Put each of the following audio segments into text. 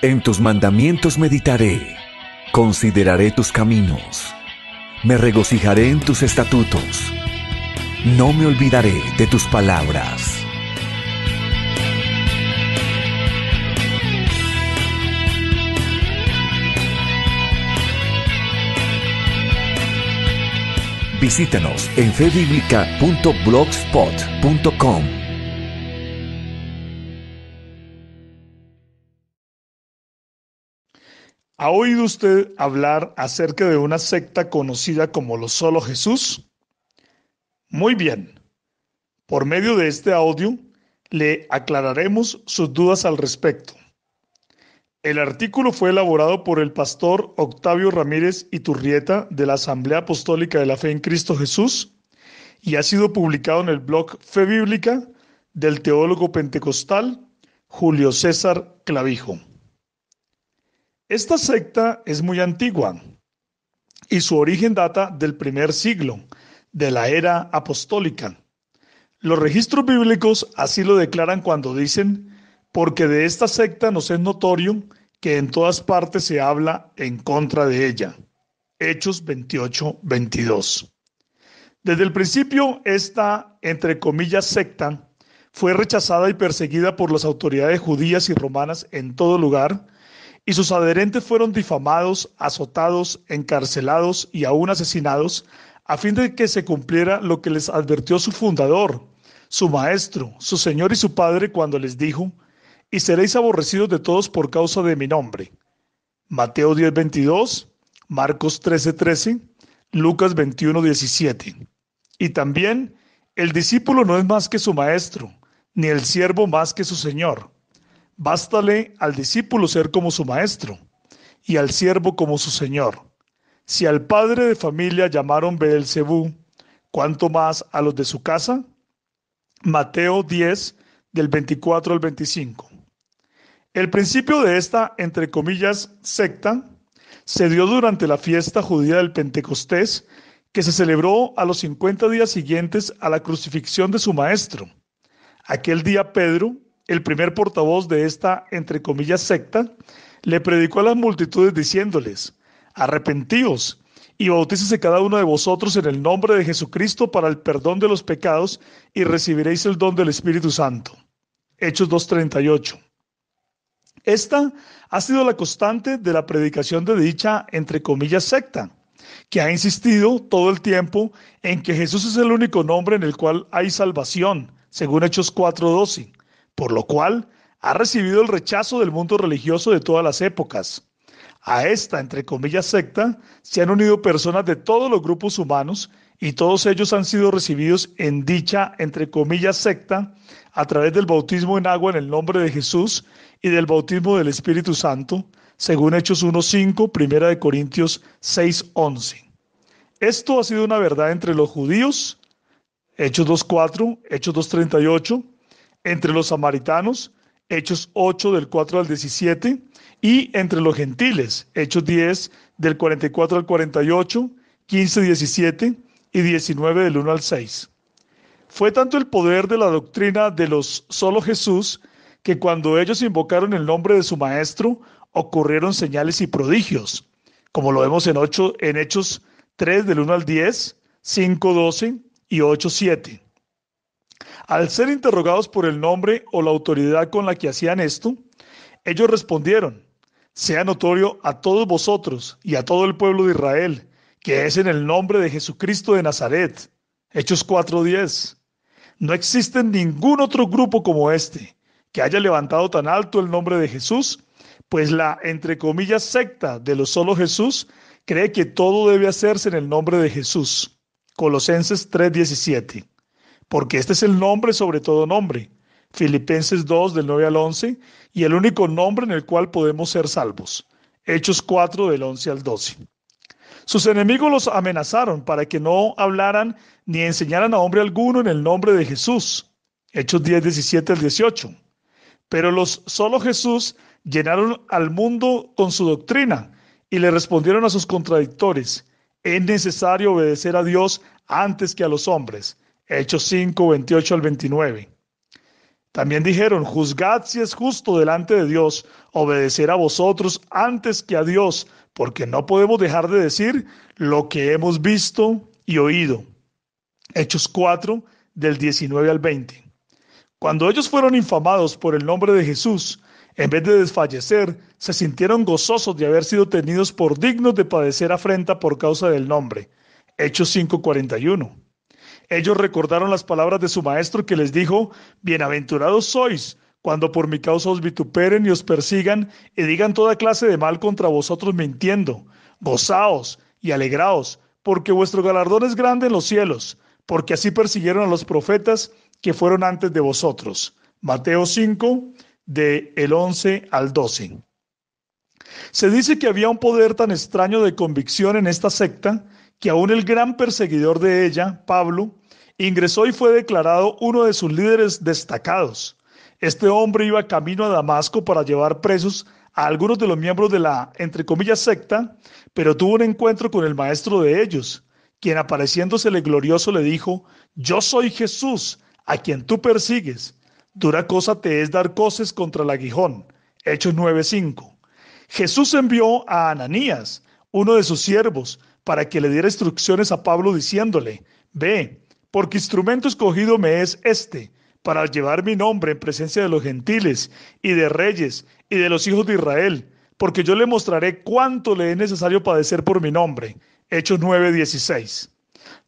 En tus mandamientos meditaré, consideraré tus caminos, me regocijaré en tus estatutos, no me olvidaré de tus palabras. Visítanos en febiblica.blogspot.com ¿Ha oído usted hablar acerca de una secta conocida como los solo Jesús? Muy bien. Por medio de este audio le aclararemos sus dudas al respecto. El artículo fue elaborado por el pastor Octavio Ramírez Iturrieta de la Asamblea Apostólica de la Fe en Cristo Jesús y ha sido publicado en el blog Fe Bíblica del teólogo pentecostal Julio César Clavijo. Esta secta es muy antigua y su origen data del primer siglo de la era apostólica. Los registros bíblicos así lo declaran cuando dicen, porque de esta secta nos es notorio que en todas partes se habla en contra de ella. Hechos 28, 22. Desde el principio, esta, entre comillas, secta fue rechazada y perseguida por las autoridades judías y romanas en todo lugar, y sus adherentes fueron difamados, azotados, encarcelados y aún asesinados, a fin de que se cumpliera lo que les advirtió su fundador, su maestro, su señor y su padre cuando les dijo, y seréis aborrecidos de todos por causa de mi nombre. Mateo 10:22, Marcos 13:13, Lucas 21:17. Y también, el discípulo no es más que su maestro, ni el siervo más que su señor. Bástale al discípulo ser como su maestro y al siervo como su señor. Si al padre de familia llamaron Beelzebú, ¿cuánto más a los de su casa? Mateo 10, del 24 al 25. El principio de esta, entre comillas, secta se dio durante la fiesta judía del Pentecostés que se celebró a los 50 días siguientes a la crucifixión de su maestro. Aquel día Pedro, el primer portavoz de esta, entre comillas, secta, le predicó a las multitudes diciéndoles, arrepentíos y bautícese cada uno de vosotros en el nombre de Jesucristo para el perdón de los pecados y recibiréis el don del Espíritu Santo. Hechos 2.38. Esta ha sido la constante de la predicación de dicha, entre comillas, secta, que ha insistido todo el tiempo en que Jesús es el único nombre en el cual hay salvación, según Hechos 4.12 por lo cual ha recibido el rechazo del mundo religioso de todas las épocas. A esta, entre comillas, secta se han unido personas de todos los grupos humanos y todos ellos han sido recibidos en dicha, entre comillas, secta a través del bautismo en agua en el nombre de Jesús y del bautismo del Espíritu Santo, según Hechos 1.5, Primera de Corintios 6.11. Esto ha sido una verdad entre los judíos, Hechos 2.4, Hechos 2.38, entre los samaritanos, Hechos 8 del 4 al 17, y entre los gentiles, Hechos 10 del 44 al 48, 15, 17 y 19 del 1 al 6. Fue tanto el poder de la doctrina de los solo Jesús que cuando ellos invocaron el nombre de su maestro ocurrieron señales y prodigios, como lo vemos en, 8, en Hechos 3 del 1 al 10, 5, 12 y 8, 7. Al ser interrogados por el nombre o la autoridad con la que hacían esto, ellos respondieron, sea notorio a todos vosotros y a todo el pueblo de Israel, que es en el nombre de Jesucristo de Nazaret. Hechos 4:10. No existe ningún otro grupo como este que haya levantado tan alto el nombre de Jesús, pues la, entre comillas, secta de los solo Jesús cree que todo debe hacerse en el nombre de Jesús. Colosenses 3:17 porque este es el nombre sobre todo nombre. Filipenses 2 del 9 al 11, y el único nombre en el cual podemos ser salvos. Hechos 4 del 11 al 12. Sus enemigos los amenazaron para que no hablaran ni enseñaran a hombre alguno en el nombre de Jesús. Hechos 10, 17 al 18. Pero los solo Jesús llenaron al mundo con su doctrina y le respondieron a sus contradictores. Es necesario obedecer a Dios antes que a los hombres Hechos 5, 28 al 29. También dijeron, juzgad si es justo delante de Dios obedecer a vosotros antes que a Dios, porque no podemos dejar de decir lo que hemos visto y oído. Hechos 4, del 19 al 20. Cuando ellos fueron infamados por el nombre de Jesús, en vez de desfallecer, se sintieron gozosos de haber sido tenidos por dignos de padecer afrenta por causa del nombre. Hechos 5:41. Ellos recordaron las palabras de su maestro que les dijo, Bienaventurados sois cuando por mi causa os vituperen y os persigan y digan toda clase de mal contra vosotros mintiendo. Gozaos y alegraos, porque vuestro galardón es grande en los cielos, porque así persiguieron a los profetas que fueron antes de vosotros. Mateo 5, de el 11 al 12. Se dice que había un poder tan extraño de convicción en esta secta que aún el gran perseguidor de ella, Pablo, Ingresó y fue declarado uno de sus líderes destacados. Este hombre iba camino a Damasco para llevar presos a algunos de los miembros de la, entre comillas, secta, pero tuvo un encuentro con el maestro de ellos, quien apareciéndosele glorioso le dijo, Yo soy Jesús, a quien tú persigues. Dura cosa te es dar coces contra el aguijón. Hechos 9:5. Jesús envió a Ananías, uno de sus siervos, para que le diera instrucciones a Pablo diciéndole, Ve, porque instrumento escogido me es este, para llevar mi nombre en presencia de los gentiles y de reyes y de los hijos de Israel, porque yo le mostraré cuánto le es necesario padecer por mi nombre. Hechos 9:16.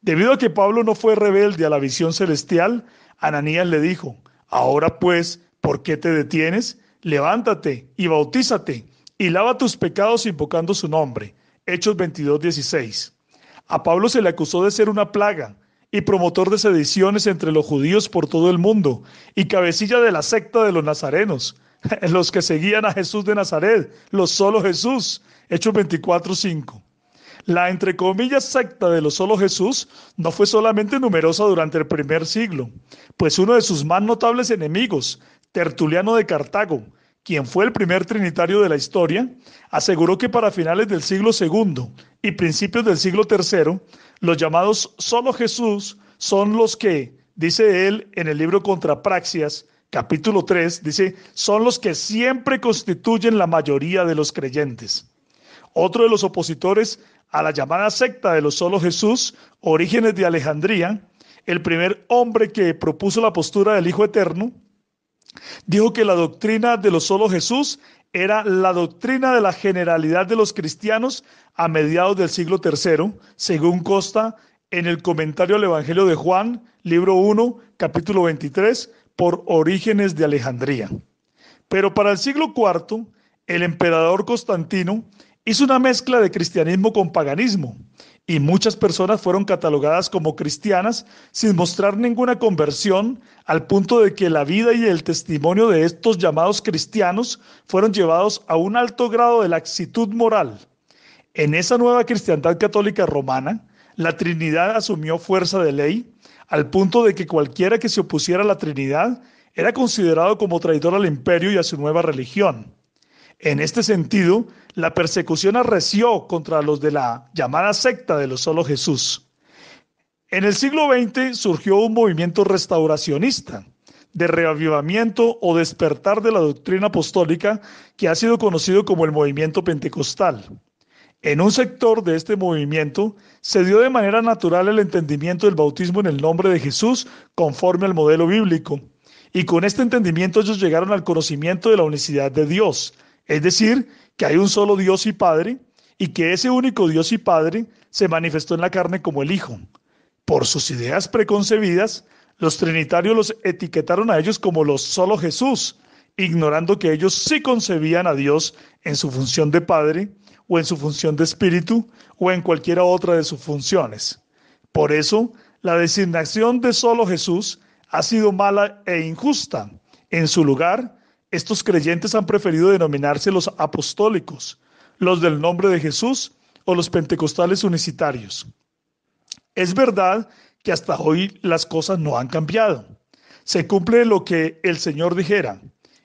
Debido a que Pablo no fue rebelde a la visión celestial, Ananías le dijo, ahora pues, ¿por qué te detienes? Levántate y bautízate y lava tus pecados invocando su nombre. Hechos 22:16. A Pablo se le acusó de ser una plaga, y promotor de sediciones entre los judíos por todo el mundo, y cabecilla de la secta de los nazarenos, los que seguían a Jesús de Nazaret, los solo Jesús, Hechos 24:5. La entre comillas secta de los solo Jesús no fue solamente numerosa durante el primer siglo, pues uno de sus más notables enemigos, Tertuliano de Cartago, quien fue el primer trinitario de la historia, aseguró que para finales del siglo II y principios del siglo III, los llamados solo Jesús son los que, dice él en el libro Contra Praxias, capítulo 3, dice, son los que siempre constituyen la mayoría de los creyentes. Otro de los opositores a la llamada secta de los solo Jesús, Orígenes de Alejandría, el primer hombre que propuso la postura del Hijo Eterno, dijo que la doctrina de los solo Jesús era la doctrina de la generalidad de los cristianos a mediados del siglo III, según consta en el comentario al Evangelio de Juan, libro 1, capítulo 23, por Orígenes de Alejandría. Pero para el siglo IV, el emperador Constantino hizo una mezcla de cristianismo con paganismo y muchas personas fueron catalogadas como cristianas sin mostrar ninguna conversión, al punto de que la vida y el testimonio de estos llamados cristianos fueron llevados a un alto grado de laxitud moral. En esa nueva cristiandad católica romana, la Trinidad asumió fuerza de ley, al punto de que cualquiera que se opusiera a la Trinidad era considerado como traidor al imperio y a su nueva religión. En este sentido, la persecución arreció contra los de la llamada secta de los solo Jesús. En el siglo XX surgió un movimiento restauracionista de reavivamiento o despertar de la doctrina apostólica que ha sido conocido como el movimiento pentecostal. En un sector de este movimiento se dio de manera natural el entendimiento del bautismo en el nombre de Jesús conforme al modelo bíblico, y con este entendimiento ellos llegaron al conocimiento de la unicidad de Dios, es decir, que hay un solo Dios y Padre y que ese único Dios y Padre se manifestó en la carne como el Hijo. Por sus ideas preconcebidas, los trinitarios los etiquetaron a ellos como los solo Jesús, ignorando que ellos sí concebían a Dios en su función de Padre o en su función de Espíritu o en cualquiera otra de sus funciones. Por eso, la designación de solo Jesús ha sido mala e injusta. En su lugar, estos creyentes han preferido denominarse los apostólicos, los del nombre de Jesús o los pentecostales unicitarios. Es verdad que hasta hoy las cosas no han cambiado. Se cumple lo que el Señor dijera,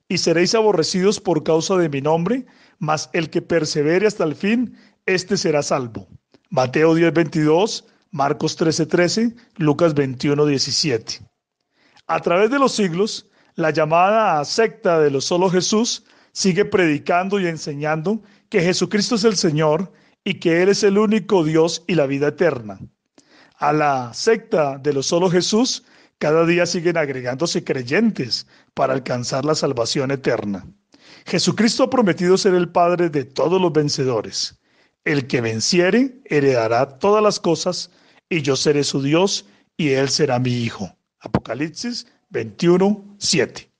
y seréis aborrecidos por causa de mi nombre, mas el que persevere hasta el fin, éste será salvo. Mateo 10:22, Marcos 13:13, 13, Lucas 21:17. A través de los siglos, la llamada secta de los solo Jesús sigue predicando y enseñando que Jesucristo es el Señor y que Él es el único Dios y la vida eterna. A la secta de los solo Jesús cada día siguen agregándose creyentes para alcanzar la salvación eterna. Jesucristo ha prometido ser el Padre de todos los vencedores. El que venciere heredará todas las cosas, y yo seré su Dios, y él será mi hijo. Apocalipsis 21, 7.